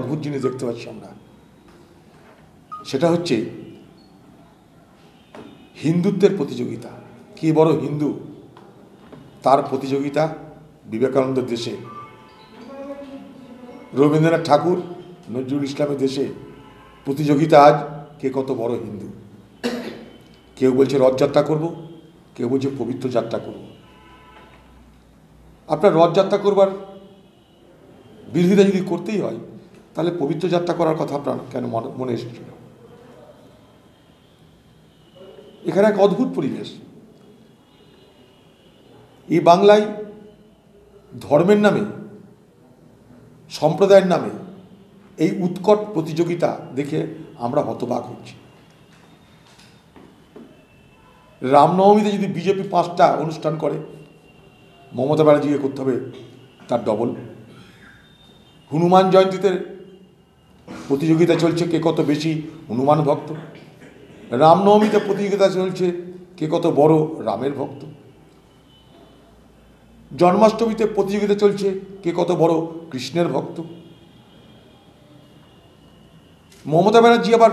অদ্ভুত জিনিস দেখতে পাচ্ছি আমরা সেটা হচ্ছে হিন্দুত্বের প্রতিযোগিতা কে বড় হিন্দু তার প্রতিযোগিতা বিবেকানন্দ দেশে রবীন্দ্রনাথ ঠাকুর নজরুল ইসলামের দেশে প্রতিযোগিতা আজ কে কত বড় হিন্দু কেউ বলছে রথযাত্রা করব কেউ বলছে পবিত্র যাত্রা করব আপনার রথযাত্রা করবার বিরোধিতা যদি করতেই হয় তাহলে পবিত্র যাত্রা করার কথা আপনার কেন মনে এসেছিল এখানে এক অদ্ভুত পরিবেশ এই বাংলায় ধর্মের নামে সম্প্রদায়ের নামে এই উৎকট প্রতিযোগিতা দেখে আমরা হতবাক হচ্ছি রামনবমীতে যদি বিজেপি পাঁচটা অনুষ্ঠান করে মমতা ব্যানার্জিকে করতে হবে তার ডবল হনুমান জয়ন্তীতে প্রতিযোগিতা চলছে কে কত বেশি হনুমান ভক্ত রামনবমীতে প্রতিযোগিতা চলছে কে কত বড় রামের ভক্ত জন্মাষ্টমীতে প্রতিযোগিতা চলছে কে কত বড় কৃষ্ণের ভক্ত মমতা ব্যানার্জি আবার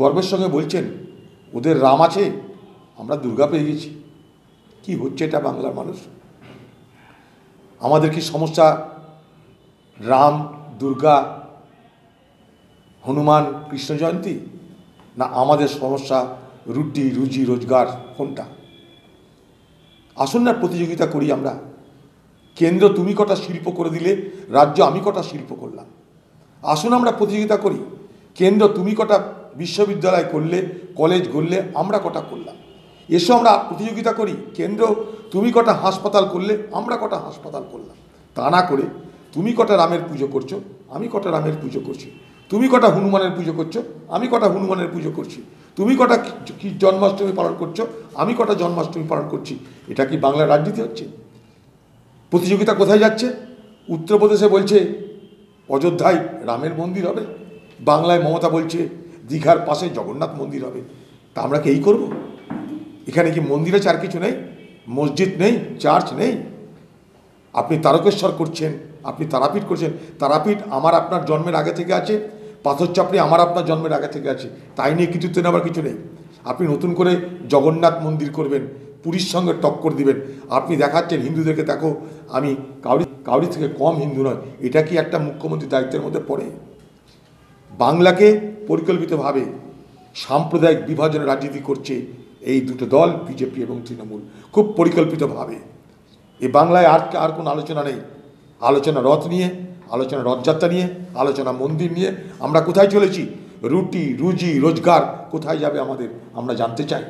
গর্বের সঙ্গে বলছেন ওদের রাম আছে আমরা দুর্গা পেয়ে গেছি কি হচ্ছে এটা বাংলার মানুষ আমাদের কি সমস্যা রাম দুর্গা হনুমান কৃষ্ণ জয়ন্তী না আমাদের সমস্যা রুটি রুজি রোজগার কোনটা আসুন না প্রতিযোগিতা করি আমরা কেন্দ্র তুমি কটা শিল্প করে দিলে রাজ্য আমি কটা শিল্প করলাম আসুন আমরা প্রতিযোগিতা করি কেন্দ্র তুমি কটা বিশ্ববিদ্যালয় করলে কলেজ করলে আমরা কটা করলাম এসো আমরা প্রতিযোগিতা করি কেন্দ্র তুমি কটা হাসপাতাল করলে আমরা কটা হাসপাতাল করলাম তা না করে তুমি কটা রামের পুজো করছো আমি কটা রামের পুজো করছি তুমি কটা হনুমানের পুজো করছো আমি কটা হনুমানের পুজো করছি তুমি কটা কি জন্মাষ্টমী পালন করছো আমি কটা জন্মাষ্টমী পালন করছি এটা কি বাংলার রাজনীতি হচ্ছে প্রতিযোগিতা কোথায় যাচ্ছে উত্তরপ্রদেশে বলছে অযোধ্যায় রামের মন্দির হবে বাংলায় মমতা বলছে দীঘার পাশে জগন্নাথ মন্দির হবে তা আমরা কি এই করবো এখানে কি মন্দিরে চার কিছু নেই মসজিদ নেই চার্চ নেই আপনি তারকেশ্বর করছেন আপনি তারাপীঠ করছেন তারাপীঠ আমার আপনার জন্মের আগে থেকে আছে চাপড়ি আমার আপনার জন্মের আগে থেকে আছে তাই নিয়ে কৃতিত্ব নেওয়ার কিছু নেই আপনি নতুন করে জগন্নাথ মন্দির করবেন পুরীর সঙ্গে টক্কর দিবেন আপনি দেখাচ্ছেন হিন্দুদেরকে দেখো আমি কাউরি কাউরি থেকে কম হিন্দু নয় এটা কি একটা মুখ্যমন্ত্রী দায়িত্বের মধ্যে পড়ে বাংলাকে পরিকল্পিতভাবে সাম্প্রদায়িক বিভাজনের রাজনীতি করছে এই দুটো দল বিজেপি এবং তৃণমূল খুব পরিকল্পিতভাবে এই বাংলায় আর আর কোনো আলোচনা নেই আলোচনা রথ নিয়ে আলোচনা রথযাত্রা নিয়ে আলোচনা মন্দির নিয়ে আমরা কোথায় চলেছি রুটি রুজি রোজগার কোথায় যাবে আমাদের আমরা জানতে চাই